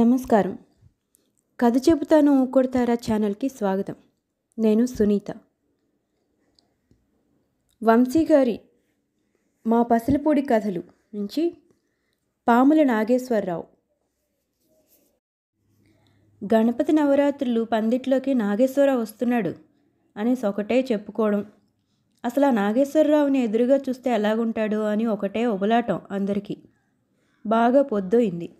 నమస్కారం కథ చెబుతాను కొడతారా ఛానల్కి స్వాగతం నేను సునీత వంశీ గారి మా పసలపూడి కథలు నుంచి పాముల నాగేశ్వరరావు గణపతి నవరాత్రులు పందిట్లోకి నాగేశ్వరరావు వస్తున్నాడు అనేసి ఒకటే చెప్పుకోవడం అసలు ఆ నాగేశ్వరరావుని ఎదురుగా చూస్తే ఎలాగుంటాడు అని ఒకటే ఒబలాటం అందరికీ బాగా పొద్దుయింది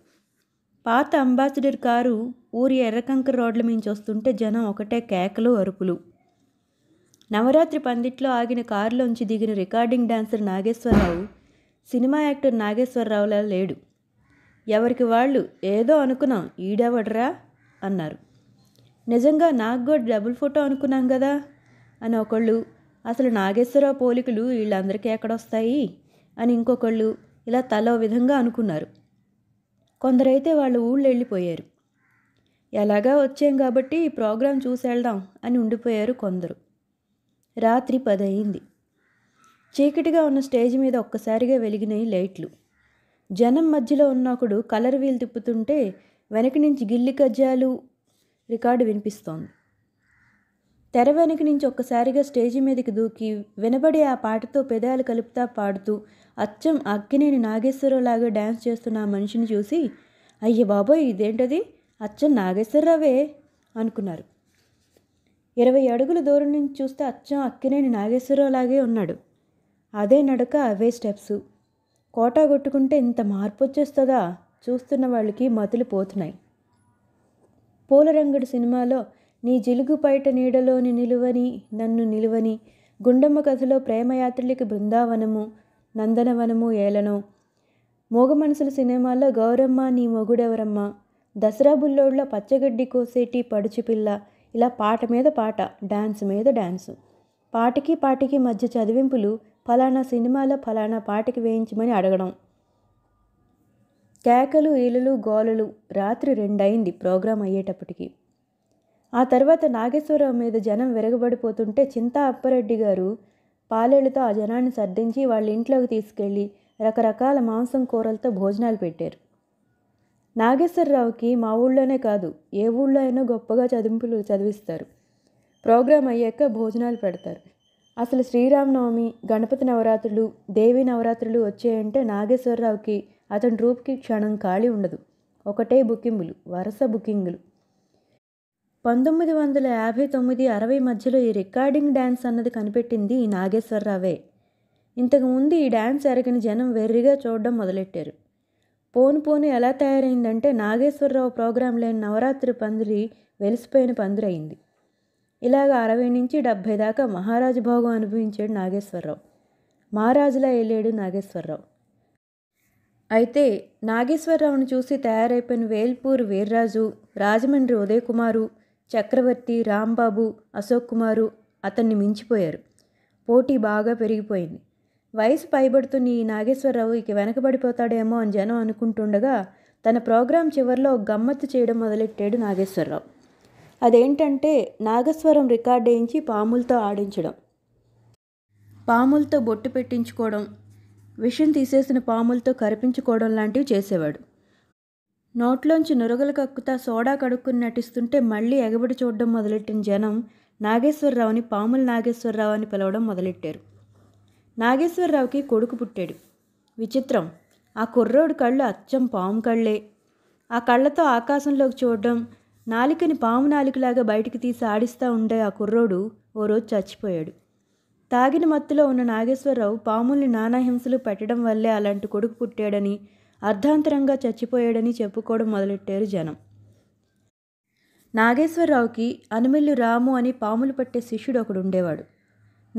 పాత అంబాసిడర్ కారు ఊరి ఎర్రకంక రోడ్ల మించి వస్తుంటే జనం ఒకటే కేకలు అరుపులు నవరాత్రి పందిట్లో ఆగిన కారులోంచి దిగిన recording dancer Nageswara Rao cinema actor నాగేశ్వరరావులా లేడు ఎవరికి వాళ్ళు ఏదో అనుకున్నాం ఈడవడరా అన్నారు నిజంగా నాకు కూడా డబుల్ ఫోటో అనుకున్నాం కదా అని ఒకళ్ళు అసలు నాగేశ్వరరావు పోలికలు వీళ్ళందరికీ ఎక్కడొస్తాయి అని ఇంకొకళ్ళు ఇలా తలో విధంగా అనుకున్నారు కొందరైతే వాళ్ళు ఊళ్ళు వెళ్ళిపోయారు ఎలాగా వచ్చాం కాబట్టి ఈ ప్రోగ్రాం వెళ్దాం అని ఉండిపోయారు కొందరు రాత్రి పదయింది చీకటిగా ఉన్న స్టేజ్ మీద ఒక్కసారిగా వెలిగినాయి లైట్లు జనం మధ్యలో ఉన్న ఒకడు కలర్ వీలు తిప్పుతుంటే వెనక నుంచి గిల్లి కజ్జాలు రికార్డు వినిపిస్తోంది తెర వెనక నుంచి ఒక్కసారిగా స్టేజి మీదకి దూకి వినబడి ఆ పాటతో పెదాలు కలుపుతా పాడుతూ అచ్చం అక్కినేని నాగేశ్వరరావులాగా డ్యాన్స్ చేస్తున్న ఆ మనిషిని చూసి అయ్య బాబోయ్ ఇదేంటది అచ్చం నాగేశ్వరరావే అనుకున్నారు ఇరవై అడుగుల దూరం నుంచి చూస్తే అచ్చం అక్కినేని నాగేశ్వరరావులాగే ఉన్నాడు అదే నడక అవే స్టెప్స్ కోటా కొట్టుకుంటే ఇంత మార్పు వచ్చేస్తుందా చూస్తున్న వాళ్ళకి మతులు పోతున్నాయి పూలరంగుడు సినిమాలో నీ జిలుగు పైట నీడలోని నిలువని నన్ను నిలువని గుండమ్మ కథలో ప్రేమయాత్రలకి బృందావనము నందనవనము ఏలను మోగ మనసుల సినిమాలో గౌరమ్మ నీ మొగుడెవరమ్మ దసరా బుల్లోడ్లో పచ్చగడ్డి కోసేటి పడుచుపిల్ల ఇలా పాట మీద పాట డాన్స్ మీద డాన్సు పాటికి పాటికి మధ్య చదివింపులు ఫలానా సినిమాలో ఫలానా పాటకి వేయించమని అడగడం కేకలు ఈలలు గోలలు రాత్రి రెండయింది ప్రోగ్రాం అయ్యేటప్పటికి ఆ తర్వాత నాగేశ్వరరావు మీద జనం విరగబడిపోతుంటే చింతా అప్పరెడ్డి గారు పాలేళ్లతో ఆ జనాన్ని సర్దించి వాళ్ళ ఇంట్లోకి తీసుకెళ్ళి రకరకాల మాంసం కూరలతో భోజనాలు పెట్టారు నాగేశ్వరరావుకి మా ఊళ్ళోనే కాదు ఏ ఊళ్ళో అయినా గొప్పగా చదింపులు చదివిస్తారు ప్రోగ్రాం అయ్యాక భోజనాలు పెడతారు అసలు శ్రీరామనవమి గణపతి నవరాత్రులు దేవి నవరాత్రులు వచ్చాయంటే నాగేశ్వరరావుకి అతని రూప్కి క్షణం ఖాళీ ఉండదు ఒకటే బుకింగులు వరుస బుకింగులు పంతొమ్మిది వందల యాభై తొమ్మిది అరవై మధ్యలో ఈ రికార్డింగ్ డ్యాన్స్ అన్నది కనిపెట్టింది ఈ నాగేశ్వరరావే ఇంతకుముందు ఈ డ్యాన్స్ ఎరగని జనం వెర్రిగా చూడడం మొదలెట్టారు పోను పోను ఎలా తయారైందంటే నాగేశ్వరరావు ప్రోగ్రాం లేని నవరాత్రి పందిరి వెలిసిపోయిన పందిరి అయింది ఇలాగ అరవై నుంచి డెబ్భై దాకా మహారాజు భోగం అనుభవించాడు నాగేశ్వరరావు మహారాజులా వెళ్ళాడు నాగేశ్వరరావు అయితే నాగేశ్వరరావును చూసి తయారైపోయిన వేల్పూర్ వీర్రాజు రాజమండ్రి ఉదయకుమారు చక్రవర్తి రాంబాబు అశోక్ కుమారు అతన్ని మించిపోయారు పోటీ బాగా పెరిగిపోయింది వయసు పైబడుతున్న ఈ నాగేశ్వరరావు ఇక వెనకబడిపోతాడేమో అని జనం అనుకుంటుండగా తన ప్రోగ్రాం చివరిలో గమ్మత్తు చేయడం మొదలెట్టాడు నాగేశ్వరరావు అదేంటంటే నాగస్వరం రికార్డ్ వేయించి పాములతో ఆడించడం పాములతో బొట్టు పెట్టించుకోవడం విషం తీసేసిన పాములతో కరిపించుకోవడం లాంటివి చేసేవాడు నోట్లోంచి నురగలు కక్కుతా సోడా కడుక్కుని నటిస్తుంటే మళ్ళీ ఎగబడి చూడడం మొదలెట్టిన జనం నాగేశ్వరరావుని పాముల నాగేశ్వరరావు అని పిలవడం మొదలెట్టారు నాగేశ్వరరావుకి కొడుకు పుట్టాడు విచిత్రం ఆ కుర్రోడు కళ్ళు అచ్చం పాము కళ్ళే ఆ కళ్ళతో ఆకాశంలోకి చూడడం నాలికని పాము నాలికలాగా బయటికి తీసి ఆడిస్తూ ఉండే ఆ కుర్రోడు ఓ రోజు చచ్చిపోయాడు తాగిన మత్తులో ఉన్న నాగేశ్వరరావు పాముల్ని నానాహింసలు పెట్టడం వల్లే అలాంటి కొడుకు పుట్టాడని అర్ధాంతరంగా చచ్చిపోయాడని చెప్పుకోవడం మొదలెట్టారు జనం నాగేశ్వరరావుకి అనుమిల్లు రాము అని పాములు పట్టే శిష్యుడు ఒకడు ఉండేవాడు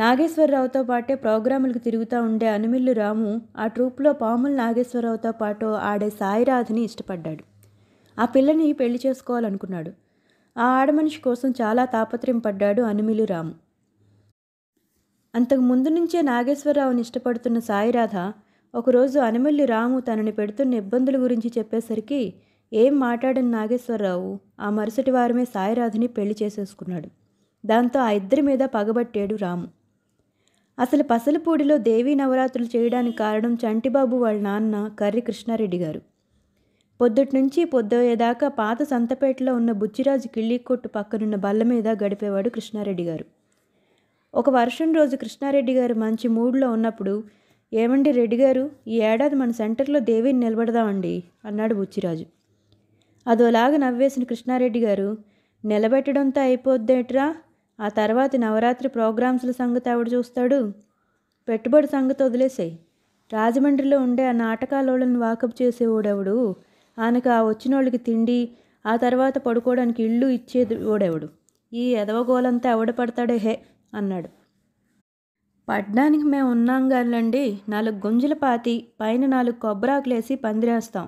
నాగేశ్వరరావుతో పాటే ప్రోగ్రాములకు తిరుగుతూ ఉండే అనుమిల్లు రాము ఆ ట్రూప్లో పాములు నాగేశ్వరరావుతో పాటు ఆడే సాయిరాధిని ఇష్టపడ్డాడు ఆ పిల్లని పెళ్లి చేసుకోవాలనుకున్నాడు ఆ ఆడమనిషి కోసం చాలా తాపత్రయం పడ్డాడు అనుమిలు రాము అంతకు ముందు నుంచే నాగేశ్వరరావుని ఇష్టపడుతున్న సాయిరాధ ఒకరోజు అనిమల్లి రాము తనని పెడుతున్న ఇబ్బందుల గురించి చెప్పేసరికి ఏం మాట్లాడని నాగేశ్వరరావు ఆ మరుసటి వారమే సాయిరాధుని పెళ్లి చేసేసుకున్నాడు దాంతో ఆ ఇద్దరి మీద పగబట్టాడు రాము అసలు పసలపూడిలో దేవీ నవరాత్రులు చేయడానికి కారణం చంటిబాబు వాళ్ళ నాన్న కర్రి కృష్ణారెడ్డి గారు పొద్దుటి నుంచి పొద్దుయ్యేదాకా పాత సంతపేటలో ఉన్న బుచ్చిరాజు కిళ్ళికొట్టు పక్కనున్న బల్ల మీద గడిపేవాడు కృష్ణారెడ్డి గారు ఒక వర్షం రోజు కృష్ణారెడ్డి గారు మంచి మూడ్లో ఉన్నప్పుడు ఏమండి రెడ్డి గారు ఈ ఏడాది మన సెంటర్లో దేవిని నిలబెడదామండి అన్నాడు బుచ్చిరాజు అదోలాగా నవ్వేసిన కృష్ణారెడ్డి గారు నిలబెట్టడంతో అయిపోద్దేట్రా ఆ తర్వాత నవరాత్రి ప్రోగ్రామ్స్ల సంగతి ఎవడు చూస్తాడు పెట్టుబడి సంగతి వదిలేసాయి రాజమండ్రిలో ఉండే ఆ నాటకాలోళ్ళని వాకప్ చేసేవాడెవడు ఆయనకు ఆ వచ్చిన వాళ్ళకి తిండి ఆ తర్వాత పడుకోవడానికి ఇళ్ళు ఇచ్చేది ఓడెవడు ఈ ఎదవగోలంతా ఎవడ పడతాడే హే అన్నాడు పడ్డానికి మేము ఉన్నాం గానండి నాలుగు గుంజుల పాతి పైన నాలుగు కొబ్బరాకులేసి పందిరేస్తాం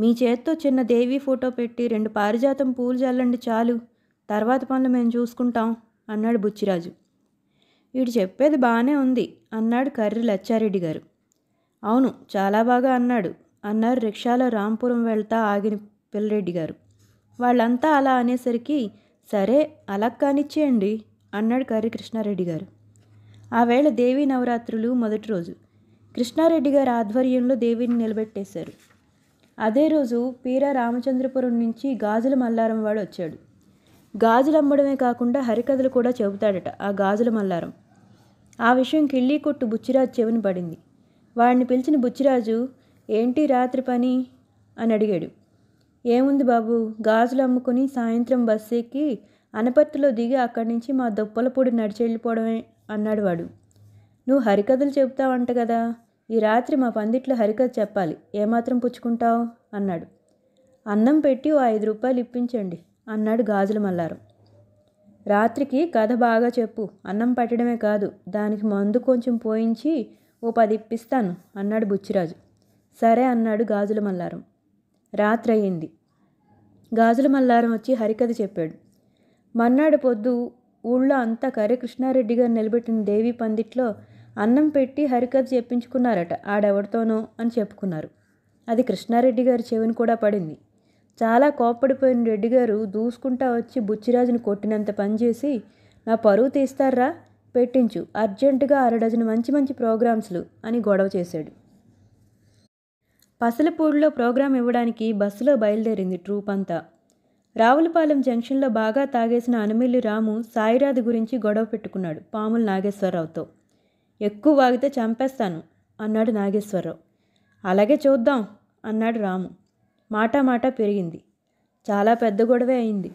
మీ చేత్తో చిన్న దేవి ఫోటో పెట్టి రెండు పారిజాతం పూలు చల్లండి చాలు తర్వాత పనులు మేము చూసుకుంటాం అన్నాడు బుచ్చిరాజు వీడు చెప్పేది బాగానే ఉంది అన్నాడు కర్రి లచ్చారెడ్డి గారు అవును చాలా బాగా అన్నాడు అన్నారు రిక్షాలో రాంపురం వెళ్తా ఆగిన పిల్లరెడ్డి గారు వాళ్ళంతా అలా అనేసరికి సరే అలా కానిచ్చేయండి అన్నాడు కర్రి కృష్ణారెడ్డి గారు ఆవేళ దేవీ నవరాత్రులు మొదటి రోజు కృష్ణారెడ్డి గారి ఆధ్వర్యంలో దేవిని నిలబెట్టేశారు అదే రోజు పీరా రామచంద్రపురం నుంచి గాజుల మల్లారం వాడు వచ్చాడు గాజులు అమ్మడమే కాకుండా హరికథలు కూడా చెబుతాడట ఆ గాజుల మల్లారం ఆ విషయం కిళ్ళీ కొట్టు బుచ్చిరాజు చెవిని పడింది వాడిని పిలిచిన బుచ్చిరాజు ఏంటి రాత్రి పని అని అడిగాడు ఏముంది బాబు గాజులు అమ్ముకుని సాయంత్రం బస్సు ఎక్కి అనపర్తిలో దిగి అక్కడి నుంచి మా దొప్పలపూడి నడిచి వెళ్ళిపోవడమే అన్నాడు వాడు నువ్వు హరికథలు చెబుతావంట కదా ఈ రాత్రి మా పందిట్లో హరికథ చెప్పాలి ఏమాత్రం పుచ్చుకుంటావు అన్నాడు అన్నం పెట్టి ఓ ఐదు రూపాయలు ఇప్పించండి అన్నాడు గాజుల మల్లారం రాత్రికి కథ బాగా చెప్పు అన్నం పట్టడమే కాదు దానికి మందు కొంచెం పోయించి ఓ పది ఇప్పిస్తాను అన్నాడు బుచ్చిరాజు సరే అన్నాడు గాజుల మల్లారం రాత్రి అయ్యింది గాజుల మల్లారం వచ్చి హరికథ చెప్పాడు మన్నాడు పొద్దు ఊళ్ళో అంతా కర్రీ కృష్ణారెడ్డి గారు నిలబెట్టిన దేవి పందిట్లో అన్నం పెట్టి హరికథ చెప్పించుకున్నారట ఆడెవడితోనో అని చెప్పుకున్నారు అది కృష్ణారెడ్డి గారి చెవిని కూడా పడింది చాలా కోప్పడిపోయిన రెడ్డి గారు దూసుకుంటా వచ్చి బుచ్చిరాజుని కొట్టినంత పనిచేసి నా పరువు తీస్తారా పెట్టించు అర్జెంటుగా అరడజను మంచి మంచి ప్రోగ్రామ్స్లు అని గొడవ చేశాడు పసలపూడిలో ప్రోగ్రాం ఇవ్వడానికి బస్సులో బయలుదేరింది ట్రూప్ అంతా రావులపాలెం జంక్షన్లో బాగా తాగేసిన అనుమిల్లి రాము సాయిరాధి గురించి గొడవ పెట్టుకున్నాడు పాముల నాగేశ్వరరావుతో ఎక్కువ వాగితే చంపేస్తాను అన్నాడు నాగేశ్వరరావు అలాగే చూద్దాం అన్నాడు రాము మాటా మాట పెరిగింది చాలా పెద్ద గొడవే అయింది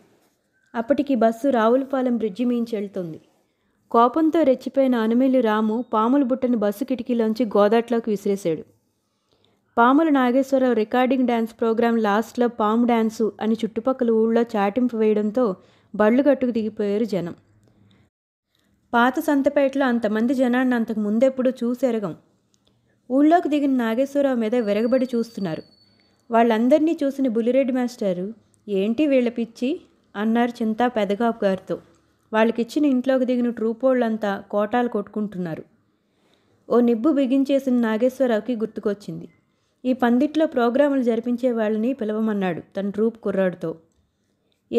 అప్పటికి బస్సు రావులపాలెం బ్రిడ్జి మించి వెళ్తుంది కోపంతో రెచ్చిపోయిన అనుమిల్లి రాము పాముల బుట్టని బస్సు కిటికీలోంచి గోదాట్లోకి విసిరేశాడు పాముల నాగేశ్వరరావు రికార్డింగ్ డ్యాన్స్ ప్రోగ్రాం లాస్ట్లో పాము డ్యాన్సు అని చుట్టుపక్కల ఊళ్ళో చాటింపు వేయడంతో బళ్ళు కట్టుకు దిగిపోయారు జనం పాత సంతపేటలో అంతమంది జనాన్ని అంతకు ముందెప్పుడు చూసెరగం ఊళ్ళోకి దిగిన నాగేశ్వరరావు మీద విరగబడి చూస్తున్నారు వాళ్ళందరినీ చూసిన బుల్లిరెడ్డి మాస్టారు ఏంటి వీళ్ళ పిచ్చి అన్నారు చింతా పెదగాపు గారితో వాళ్ళకిచ్చిన ఇంట్లోకి దిగిన ట్రూపోళ్ళంతా కోటాలు కొట్టుకుంటున్నారు ఓ నిబ్బు బిగించేసిన నాగేశ్వరరావుకి గుర్తుకొచ్చింది ఈ పందిట్లో ప్రోగ్రాములు జరిపించే వాళ్ళని పిలవమన్నాడు తన రూప్ కుర్రాడితో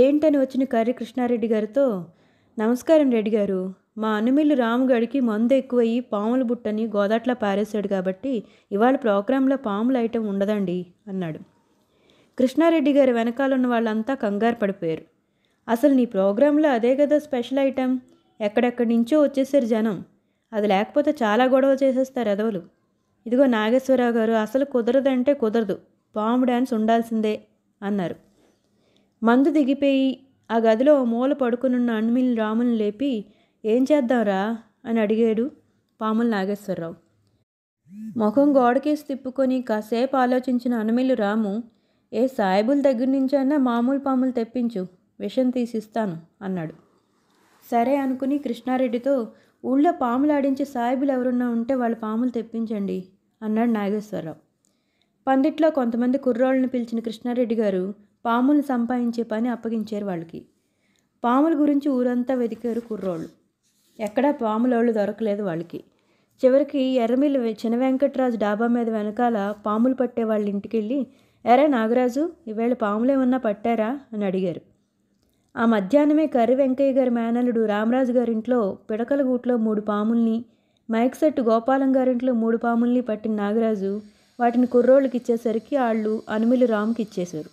ఏంటని వచ్చిన కర్రీ కృష్ణారెడ్డి గారితో నమస్కారం రెడ్డి గారు మా అనుమిల్లు రాముగడికి మందు ఎక్కువయ్యి పాముల బుట్టని గోదాట్లో పారేశాడు కాబట్టి ఇవాళ ప్రోగ్రాంలో పాముల ఐటెం ఉండదండి అన్నాడు కృష్ణారెడ్డి గారి వెనకాలన్న వాళ్ళంతా కంగారు పడిపోయారు అసలు నీ ప్రోగ్రాంలో అదే కదా స్పెషల్ ఐటెం ఎక్కడెక్కడి నుంచో వచ్చేసారు జనం అది లేకపోతే చాలా గొడవ చేసేస్తారు ఎదవలు ఇదిగో నాగేశ్వరరావు గారు అసలు కుదరదంటే కుదరదు పాము డ్యాన్స్ ఉండాల్సిందే అన్నారు మందు దిగిపోయి ఆ గదిలో మూల పడుకునున్న అణ్మిల్ రాముని లేపి ఏం చేద్దాంరా అని అడిగాడు పాముల నాగేశ్వరరావు ముఖం గోడకేసి తిప్పుకొని కాసేపు ఆలోచించిన అనుమిలు రాము ఏ సాయిబుల దగ్గర నుంచైనా మామూలు పాములు తెప్పించు విషం తీసిస్తాను అన్నాడు సరే అనుకుని కృష్ణారెడ్డితో ఊళ్ళో పాములు ఆడించే సాయిబులు ఎవరున్నా ఉంటే వాళ్ళు పాములు తెప్పించండి అన్నాడు నాగేశ్వరరావు పందిట్లో కొంతమంది కుర్రోళ్ళని పిలిచిన కృష్ణారెడ్డి గారు పాములను సంపాదించే పని అప్పగించారు వాళ్ళకి పాముల గురించి ఊరంతా వెతికారు కుర్రోళ్ళు ఎక్కడా పాములోళ్ళు దొరకలేదు వాళ్ళకి చివరికి ఎర్రమిల్లి చిన్న వెంకట్రాజు డాబా మీద వెనకాల పాములు పట్టే వాళ్ళ ఇంటికి వెళ్ళి ఎరే నాగరాజు ఈవేళ ఏమన్నా పట్టారా అని అడిగారు ఆ మధ్యాహ్నమే కర్రి వెంకయ్య గారి మేనలుడు రామరాజు గారింట్లో పిడకలగూట్లో మూడు పాముల్ని మైక్ సెట్ గోపాలం గారింట్లో మూడు పాముల్ని పట్టిన నాగరాజు వాటిని కుర్రోళ్ళకి ఇచ్చేసరికి వాళ్ళు అనుమిలి రాముకి ఇచ్చేశారు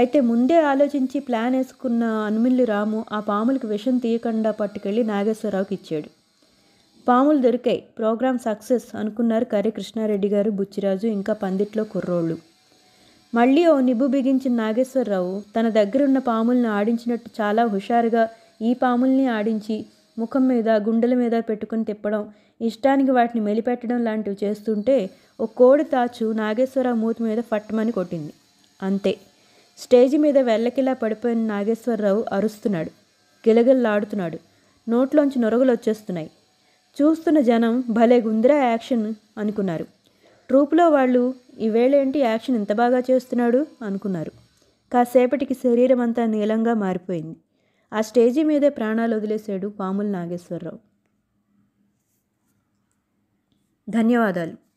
అయితే ముందే ఆలోచించి ప్లాన్ వేసుకున్న అనుమిల్లు రాము ఆ పాములకు విషం తీయకుండా పట్టుకెళ్ళి నాగేశ్వరరావుకి ఇచ్చాడు పాములు దొరికాయి ప్రోగ్రామ్ సక్సెస్ అనుకున్నారు కర్రీ కృష్ణారెడ్డి గారు బుచ్చిరాజు ఇంకా పందిట్లో కుర్రోళ్ళు మళ్ళీ ఓ నిబ్బు బిగించిన నాగేశ్వరరావు తన దగ్గరున్న పాములను ఆడించినట్టు చాలా హుషారుగా ఈ పాముల్ని ఆడించి ముఖం మీద గుండెల మీద పెట్టుకుని తిప్పడం ఇష్టానికి వాటిని మెలిపెట్టడం లాంటివి చేస్తుంటే ఓ కోడి తాచు నాగేశ్వరరావు మూతి మీద ఫట్టమని కొట్టింది అంతే స్టేజి మీద వెళ్ళకిలా పడిపోయిన నాగేశ్వరరావు అరుస్తున్నాడు గిలగిల్లాడుతున్నాడు నోట్లోంచి నొరగలు వచ్చేస్తున్నాయి చూస్తున్న జనం భలే గుందిరా యాక్షన్ అనుకున్నారు ట్రూప్లో వాళ్ళు ఈవేళేంటి యాక్షన్ ఇంత బాగా చేస్తున్నాడు అనుకున్నారు కాసేపటికి శరీరం అంతా నీలంగా మారిపోయింది ఆ స్టేజీ మీదే ప్రాణాలు వదిలేశాడు పాముల నాగేశ్వరరావు ధన్యవాదాలు